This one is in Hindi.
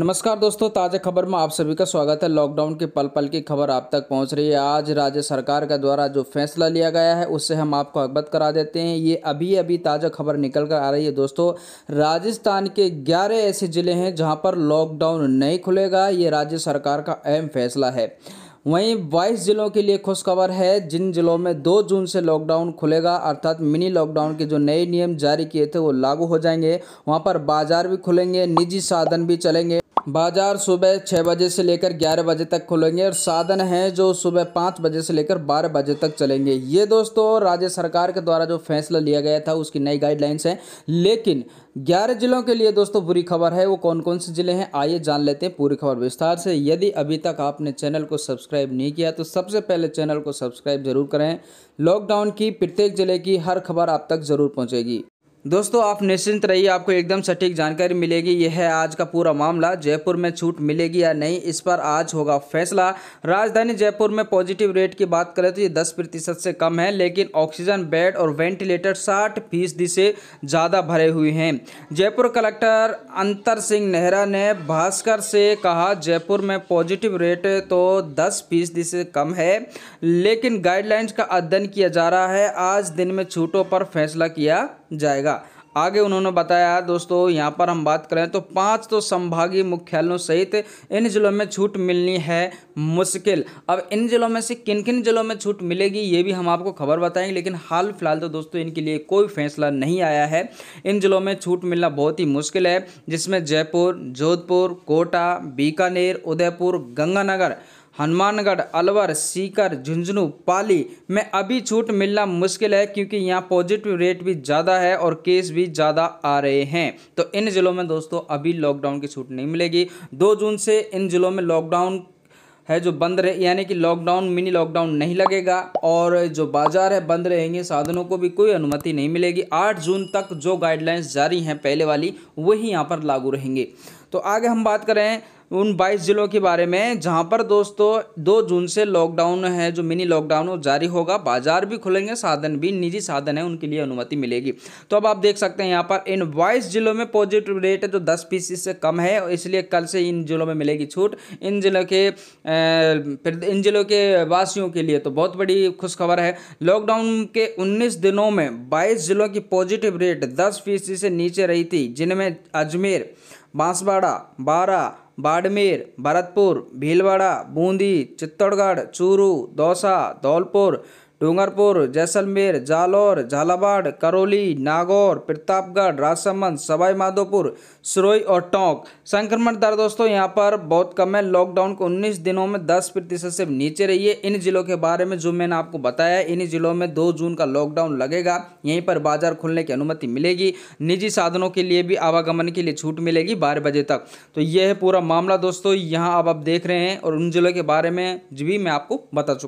नमस्कार दोस्तों ताज़ा खबर में आप सभी का स्वागत है लॉकडाउन के पल पल की खबर आप तक पहुंच रही है आज राज्य सरकार का द्वारा जो फैसला लिया गया है उससे हम आपको अवगत करा देते हैं ये अभी अभी ताज़ा खबर निकल कर आ रही है दोस्तों राजस्थान के 11 ऐसे ज़िले हैं जहां पर लॉकडाउन नहीं खुलेगा ये राज्य सरकार का अहम फैसला है वहीं बाईस जिलों के लिए खुशखबर है जिन जिलों में दो जून से लॉकडाउन खुलेगा अर्थात मिनी लॉकडाउन के जो नए नियम जारी किए थे वो लागू हो जाएंगे वहाँ पर बाजार भी खुलेंगे निजी साधन भी चलेंगे बाजार सुबह छः बजे से लेकर ग्यारह बजे तक खुलेंगे और साधन हैं जो सुबह पाँच बजे से लेकर बारह बजे तक चलेंगे ये दोस्तों राज्य सरकार के द्वारा जो फैसला लिया गया था उसकी नई गाइडलाइंस हैं लेकिन ग्यारह जिलों के लिए दोस्तों बुरी खबर है वो कौन कौन से जिले हैं आइए जान लेते हैं पूरी खबर विस्तार से यदि अभी तक आपने चैनल को सब्सक्राइब नहीं किया तो सबसे पहले चैनल को सब्सक्राइब जरूर करें लॉकडाउन की प्रत्येक जिले की हर खबर आप तक जरूर पहुँचेगी दोस्तों आप निश्चिंत रहिए आपको एकदम सटीक जानकारी मिलेगी यह है आज का पूरा मामला जयपुर में छूट मिलेगी या नहीं इस पर आज होगा फैसला राजधानी जयपुर में पॉजिटिव रेट की बात करें तो ये 10 प्रतिशत से कम है लेकिन ऑक्सीजन बेड और वेंटिलेटर 60 फीसदी से ज़्यादा भरे हुए हैं जयपुर कलेक्टर अंतर सिंह नेहरा ने भास्कर से कहा जयपुर में पॉजिटिव रेट तो दस फीसदी से कम है लेकिन गाइडलाइंस का अध्ययन किया जा रहा है आज दिन में छूटों पर फैसला किया जाएगा आगे उन्होंने बताया दोस्तों यहाँ पर हम बात करें तो पाँच तो संभागीय मुख्यालयों सहित इन जिलों में छूट मिलनी है मुश्किल अब इन जिलों में से किन किन जिलों में छूट मिलेगी ये भी हम आपको खबर बताएंगे लेकिन हाल फिलहाल तो दोस्तों इनके लिए कोई फैसला नहीं आया है इन जिलों में छूट मिलना बहुत ही मुश्किल है जिसमें जयपुर जोधपुर कोटा बीकानेर उदयपुर गंगानगर हनुमानगढ़ अलवर सीकर झुंझुनू पाली में अभी छूट मिलना मुश्किल है क्योंकि यहाँ पॉजिटिव रेट भी ज़्यादा है और केस भी ज़्यादा आ रहे हैं तो इन ज़िलों में दोस्तों अभी लॉकडाउन की छूट नहीं मिलेगी दो जून से इन ज़िलों में लॉकडाउन है जो बंद रहे यानी कि लॉकडाउन मिनी लॉकडाउन नहीं लगेगा और जो बाज़ार है बंद रहेंगे साधनों को भी कोई अनुमति नहीं मिलेगी आठ जून तक जो गाइडलाइंस जारी हैं पहले वाली वही यहाँ पर लागू रहेंगे तो आगे हम बात करें उन 22 ज़िलों के बारे में जहां पर दोस्तों 2 जून से लॉकडाउन है जो मिनी लॉकडाउन जारी होगा बाजार भी खुलेंगे साधन भी निजी साधन है उनके लिए अनुमति मिलेगी तो अब आप देख सकते हैं यहाँ पर इन बाईस जिलों में पॉजिटिव रेट है जो दस फीसदी से कम है इसलिए कल से इन जिलों में मिलेगी छूट इन जिलों के फिर इन जिलों के वासियों के लिए तो बहुत बड़ी खुशखबर है लॉकडाउन के उन्नीस दिनों में बाईस जिलों की पॉजिटिव रेट दस फीसदी से नीचे रही थी जिनमें अजमेर बांसवाड़ा बारा बाड़मेर भरतपुर भीलवाड़ा बूंदी चित्तौड़गढ़ चूरू दौसा धौलपुर डूंगरपुर जैसलमेर जालौर झालावाड़ करौली नागौर प्रतापगढ़ राजसमंद सवाई माधोपुर सुरोई और टोंक संक्रमण दर दोस्तों यहाँ पर बहुत कम है लॉकडाउन को 19 दिनों में 10 प्रतिशत से नीचे रही है इन जिलों के बारे में जो मैंने आपको बताया इन जिलों में दो जून का लॉकडाउन लगेगा यहीं पर बाजार खुलने की अनुमति मिलेगी निजी साधनों के लिए भी आवागमन के लिए छूट मिलेगी बारह बजे तक तो यह है पूरा मामला दोस्तों यहाँ अब आप देख रहे हैं और उन जिलों के बारे में भी मैं आपको बता चुका